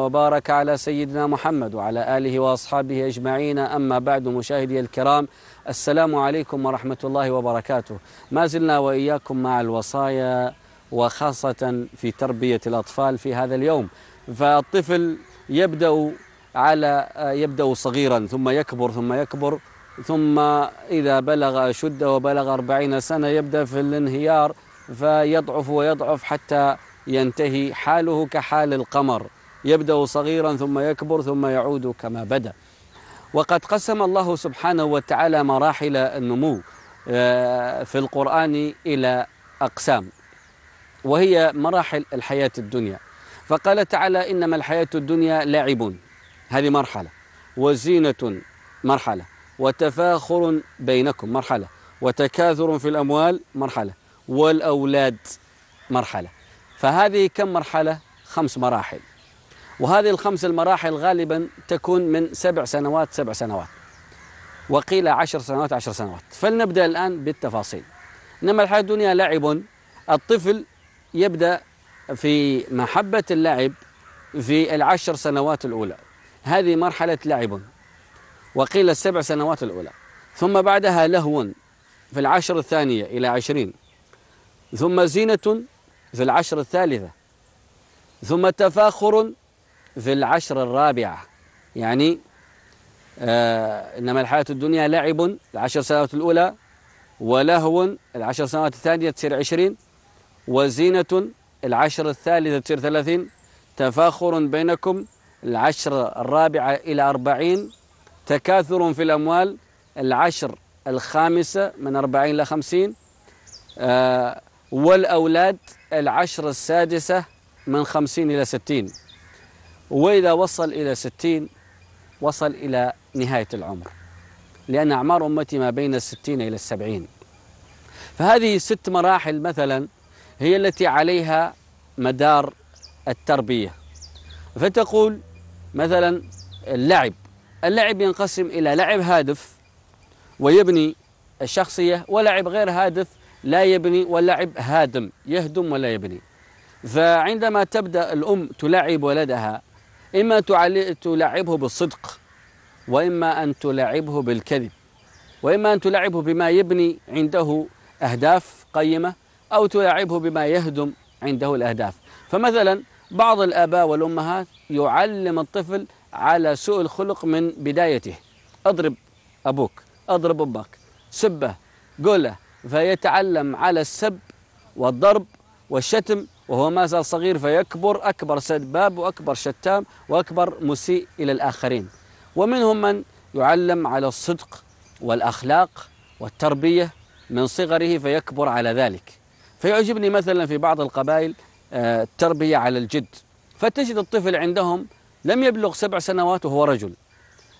وبارك على سيدنا محمد وعلى آله وأصحابه أجمعين أما بعد مشاهدي الكرام السلام عليكم ورحمة الله وبركاته ما زلنا وإياكم مع الوصايا وخاصة في تربية الأطفال في هذا اليوم فالطفل يبدأ على يبدأ صغيرا ثم يكبر ثم يكبر ثم إذا بلغ أشده وبلغ أربعين سنة يبدأ في الانهيار فيضعف ويضعف حتى ينتهي حاله كحال القمر يبدأ صغيرا ثم يكبر ثم يعود كما بدأ وقد قسم الله سبحانه وتعالى مراحل النمو آه، في القرآن إلى أقسام وهي مراحل الحياة الدنيا فقال تعالى إنما الحياة الدنيا لعب هذه مرحلة وزينة مرحلة وتفاخر بينكم مرحلة وتكاثر في الأموال مرحلة والأولاد مرحلة فهذه كم مرحلة؟ خمس مراحل وهذه الخمس المراحل غالبا تكون من سبع سنوات سبع سنوات وقيل عشر سنوات عشر سنوات فلنبدأ الآن بالتفاصيل إنما الحياة الدنيا لعب الطفل يبدأ في محبة اللعب في العشر سنوات الأولى هذه مرحلة لعب وقيل السبع سنوات الأولى ثم بعدها لهو في العشر الثانية إلى عشرين ثم زينة في العشر الثالثة ثم تفاخر في العشر الرابعة يعني آه إنما الحياة الدنيا لعب العشر سنوات الأولى ولهو العشر سنوات الثانية تصير عشرين وزينة العشر الثالثة تصير ثلاثين تفاخر بينكم العشر الرابعة إلى أربعين تكاثر في الأموال العشر الخامسة من أربعين إلى خمسين آه والأولاد العشر السادسة من خمسين إلى ستين وإذا وصل إلى ستين وصل إلى نهاية العمر لأن أعمار أمتي ما بين الستين إلى السبعين فهذه الست مراحل مثلا هي التي عليها مدار التربية فتقول مثلا اللعب اللعب ينقسم إلى لعب هادف ويبني الشخصية ولعب غير هادف لا يبني ولعب هادم يهدم ولا يبني فعندما تبدأ الأم تلعب ولدها إما تلاعبه بالصدق وإما أن تلاعبه بالكذب وإما أن تلاعبه بما يبني عنده أهداف قيمة أو تلاعبه بما يهدم عنده الأهداف فمثلا بعض الآباء والأمهات يعلم الطفل على سوء الخلق من بدايته أضرب أبوك أضرب أمك سبه قوله فيتعلم على السب والضرب والشتم وهو ما زال صغير فيكبر أكبر سباب وأكبر شتام وأكبر مسيء إلى الآخرين ومنهم من يعلم على الصدق والأخلاق والتربية من صغره فيكبر على ذلك فيعجبني مثلا في بعض القبائل آه، التربية على الجد فتجد الطفل عندهم لم يبلغ سبع سنوات وهو رجل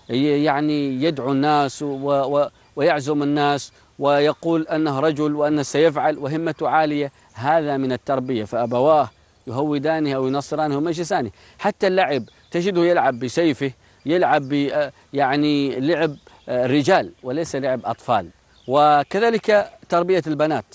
يعني يدعو الناس و و ويعزم الناس ويقول أنه رجل وأنه سيفعل وهمته عالية هذا من التربية فأبواه يهودانه أو ينصرانه وما يجلسانه حتى اللعب تجده يلعب بسيفه يلعب ب آه، يعني لعب آه، رجال وليس لعب أطفال وكذلك تربية البنات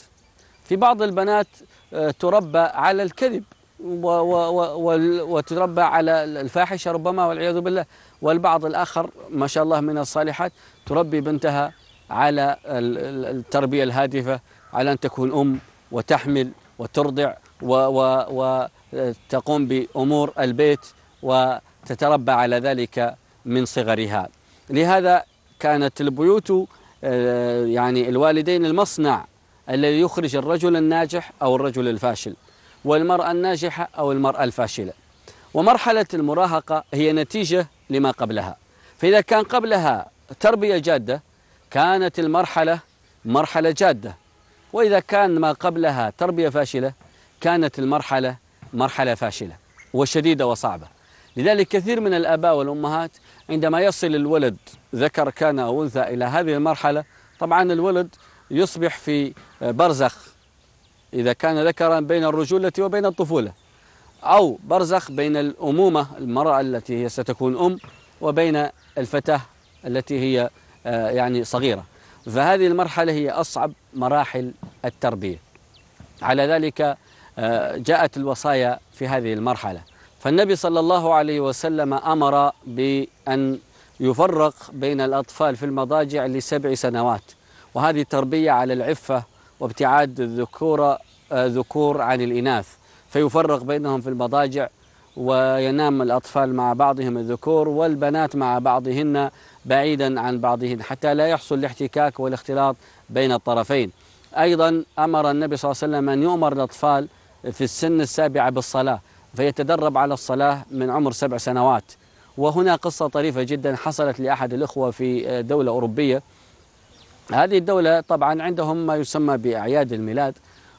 في بعض البنات آه، تربى على الكذب و و و وتربى على الفاحشة ربما والعياذ بالله والبعض الآخر ما شاء الله من الصالحات تربي بنتها على التربية الهادفة على أن تكون أم وتحمل وترضع وتقوم بأمور البيت وتتربى على ذلك من صغرها لهذا كانت البيوت آه، يعني الوالدين المصنع الذي يخرج الرجل الناجح أو الرجل الفاشل والمرأة الناجحة أو المرأة الفاشلة ومرحلة المراهقة هي نتيجة لما قبلها فإذا كان قبلها تربية جادة كانت المرحلة مرحلة جادة وإذا كان ما قبلها تربية فاشلة كانت المرحلة مرحلة فاشلة وشديدة وصعبة لذلك كثير من الآباء والأمهات عندما يصل الولد ذكر كان أو أنثى إلى هذه المرحلة طبعا الولد يصبح في برزخ إذا كان ذكرا بين الرجولة وبين الطفولة أو برزخ بين الأمومة المرأة التي هي ستكون أم وبين الفتاة التي هي آه، يعني صغيرة فهذه المرحلة هي أصعب مراحل التربية على ذلك آه، جاءت الوصايا في هذه المرحلة فالنبي صلى الله عليه وسلم أمر بأن يفرق بين الأطفال في المضاجع لسبع سنوات وهذه تربية على العفة وابتعاد الذكور آه، ذكور عن الإناث فيفرق بينهم في المضاجع وينام الأطفال مع بعضهم الذكور والبنات مع بعضهن بعيدا عن بعضهن حتى لا يحصل الاحتكاك والاختلاط بين الطرفين أيضا أمر النبي صلى الله عليه وسلم أن يؤمر الأطفال في السن السابعة بالصلاة فيتدرب على الصلاة من عمر سبع سنوات وهنا قصة طريفة جدا حصلت لأحد الإخوة في دولة أوروبية هذه الدولة طبعا عندهم ما يسمى بأعياد الميلاد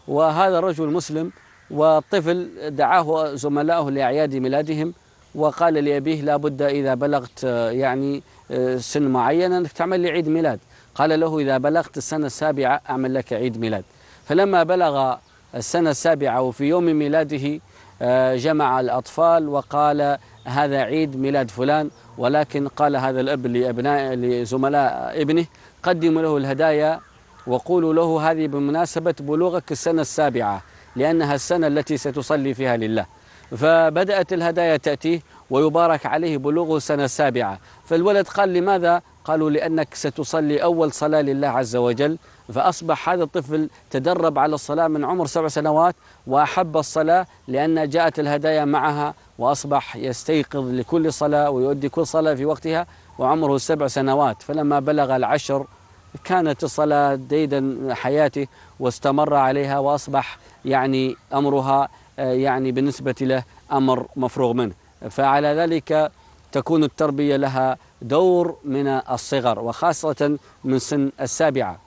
وهذا الرجل مسلم والطفل دعاه زملائه لأعياد ميلادهم وقال لأبيه لابد إذا بلغت آه، يعني آه، سن معين أنك تعمل لي عيد ميلاد قال له إذا بلغت السنة السابعة أعمل لك عيد ميلاد فلما بلغ السنة السابعة وفي يوم ميلاده آه، جمع الأطفال وقال هذا عيد ميلاد فلان ولكن قال هذا الأب لأبناء لزملاء ابنه قدموا له الهدايا وقولوا له هذه بمناسبة بلوغك السنة السابعة لأنها السنة التي ستصلي فيها لله فبدأت الهدايا تأتيه ويبارك عليه بلوغه السنة السابعة فالولد قال لماذا قالوا لأنك ستصلي أول صلاة لله عز وجل فأصبح هذا الطفل تدرب على الصلاة من عمر سبع سنوات وأحب الصلاة لأن جاءت الهدايا معها وأصبح يستيقظ لكل صلاة ويؤدي كل صلاة في وقتها وعمره سبع سنوات فلما بلغ العشر كانت الصلاة ديدا حياته واستمر عليها وأصبح يعني أمرها آه، يعني بالنسبة له أمر مفروغ منه فعلى ذلك تكون التربية لها دور من الصغر وخاصة من سن السابعة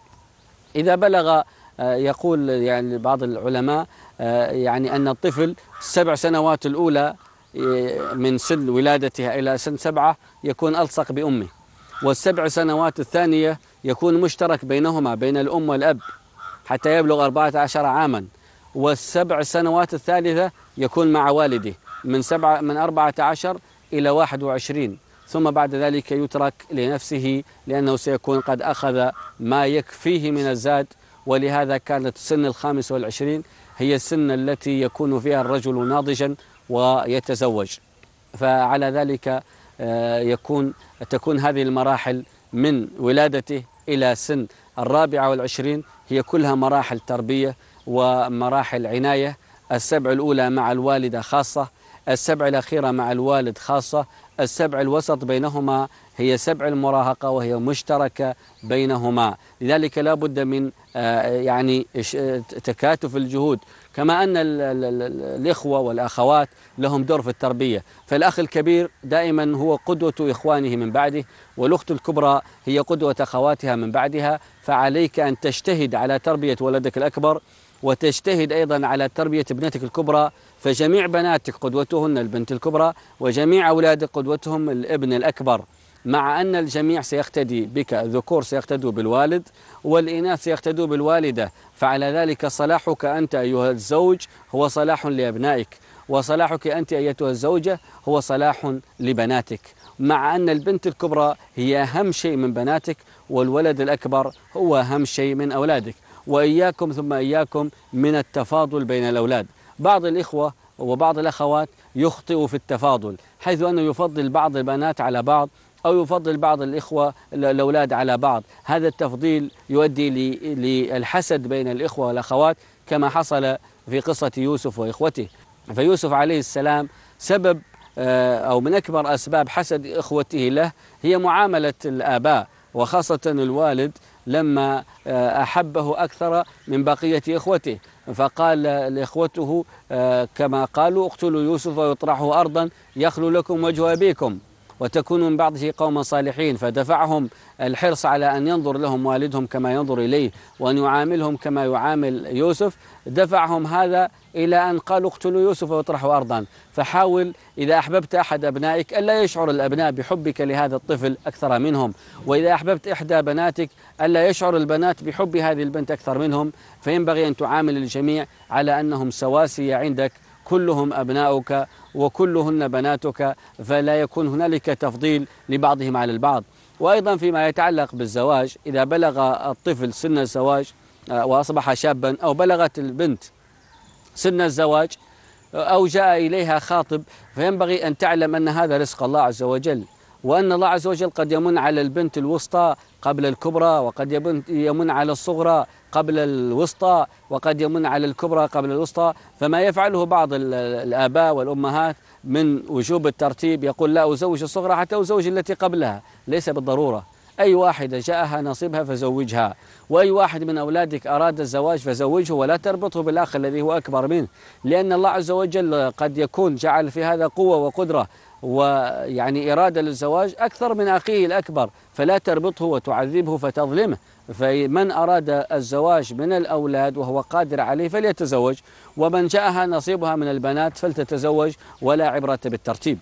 إذا بلغ آه، يقول يعني بعض العلماء آه، يعني أن الطفل السبع سنوات الأولى من سن ولادتها إلى سن سبعة يكون ألصق بأمه والسبع سنوات الثانية يكون مشترك بينهما بين الأم والأب حتى يبلغ 14 عاماً والسبع سنوات الثالثة يكون مع والده من سبعة من 14 إلى 21 ثم بعد ذلك يترك لنفسه لأنه سيكون قد أخذ ما يكفيه من الزاد ولهذا كانت سن الخامس والعشرين هي السن التي يكون فيها الرجل ناضجا ويتزوج فعلى ذلك آه، يكون تكون هذه المراحل من ولادته إلى سن الرابعة والعشرين هي كلها مراحل تربية ومراحل عناية السبع الأولى مع الوالدة خاصة السبع الأخيرة مع الوالد خاصة السبع الوسط بينهما هي سبع المراهقة وهي مشتركة بينهما لذلك لا بد من آه، يعني تكاتف الجهود كما أن الإخوة والأخوات لهم دور في التربية فالأخ الكبير دائما هو قدوة إخوانه من بعده والأخت الكبرى هي قدوة أخواتها من بعدها فعليك أن تجتهد على تربية ولدك الأكبر وتجتهد أيضا على تربية ابنتك الكبرى فجميع بناتك قدوتهن البنت الكبرى وجميع أولادك قدوتهم الابن الأكبر مع أن الجميع سيقتدي بك الذكور سيقتدوا بالوالد والإناث سيقتدوا بالوالدة فعلى ذلك صلاحك أنت أيها الزوج هو صلاح لأبنائك وصلاحك أنت أيتها الزوجة هو صلاح لبناتك مع أن البنت الكبرى هي أهم شيء من بناتك والولد الأكبر هو أهم شيء من أولادك وإياكم ثم إياكم من التفاضل بين الأولاد بعض الإخوة وبعض الأخوات يخطئ في التفاضل حيث أنه يفضل بعض البنات على بعض أو يفضل بعض الإخوة الأولاد على بعض هذا التفضيل يؤدي للحسد بين الإخوة والأخوات كما حصل في قصة يوسف وإخوته فيوسف عليه السلام سبب آه، أو من أكبر أسباب حسد إخوته له هي معاملة الآباء وخاصة الوالد لما آه، أحبه أكثر من بقية إخوته فقال لإخوته آه، كما قالوا اقتلوا يوسف ويطرحه أرضا يخلو لكم وجه أبيكم وتكون من بعده قوما صالحين فدفعهم الحرص على أن ينظر لهم والدهم كما ينظر إليه وأن يعاملهم كما يعامل يوسف دفعهم هذا إلى أن قالوا اقتلوا يوسف واطرحوا أرضا فحاول إذا أحببت أحد أبنائك ألا يشعر الأبناء بحبك لهذا الطفل أكثر منهم وإذا أحببت إحدى بناتك ألا يشعر البنات بحب هذه البنت أكثر منهم فينبغي أن تعامل الجميع على أنهم سواسية عندك كلهم أبناؤك وكلهن بناتك فلا يكون هنالك تفضيل لبعضهم على البعض وأيضا فيما يتعلق بالزواج إذا بلغ الطفل سن الزواج آه، وأصبح شابا أو بلغت البنت سن الزواج آه، أو جاء إليها خاطب فينبغي أن تعلم أن هذا رزق الله عز وجل وأن الله عز وجل قد يمن على البنت الوسطى قبل الكبرى وقد يمن على الصغرى قبل الوسطى وقد يمن على الكبرى قبل الوسطى فما يفعله بعض الآباء والأمهات من وجوب الترتيب يقول لا أزوج الصغرى حتى أزوج التي قبلها ليس بالضرورة أي واحدة جاءها نصيبها فزوجها وأي واحد من أولادك أراد الزواج فزوجه ولا تربطه بالأخ الذي هو أكبر منه لأن الله عز وجل قد يكون جعل في هذا قوة وقدرة ويعني إرادة للزواج أكثر من أخيه الأكبر فلا تربطه وتعذبه فتظلمه فمن أراد الزواج من الأولاد وهو قادر عليه فليتزوج ومن جاءها نصيبها من البنات فلتتزوج ولا عبرة بالترتيب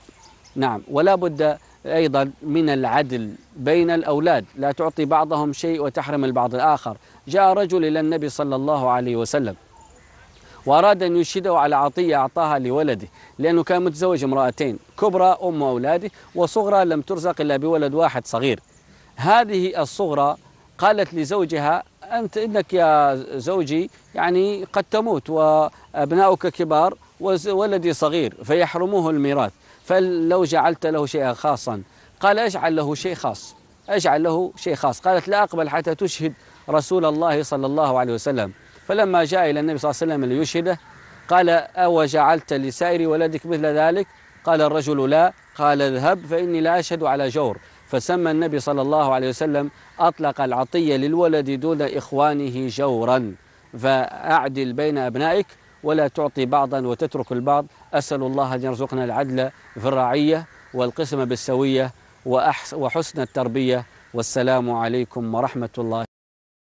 نعم ولا بد أيضا من العدل بين الأولاد لا تعطي بعضهم شيء وتحرم البعض الآخر جاء رجل إلى النبي صلى الله عليه وسلم وأراد أن يشهده على عطية أعطاها لولده لأنه كان متزوج امرأتين كبرى أم أولاده وصغرى لم ترزق إلا بولد واحد صغير هذه الصغرى قالت لزوجها أنت إنك يا زوجي يعني قد تموت وأبناؤك كبار وولدي صغير فيحرموه الميراث فلو جعلت له شيئا خاصا قال اجعل له شيء خاص اجعل له شيء خاص قالت لا أقبل حتى تشهد رسول الله صلى الله عليه وسلم فلما جاء إلى النبي صلى الله عليه وسلم ليشهده قال أو جعلت لسائر ولدك مثل ذلك قال الرجل لا قال اذهب فإني لا أشهد على جور فسمى النبي صلى الله عليه وسلم أطلق العطية للولد دون إخوانه جورا فأعدل بين أبنائك ولا تعطي بعضا وتترك البعض أسأل الله أن يرزقنا العدل في الرعية والقسم بالسوية وحسن التربية والسلام عليكم ورحمة الله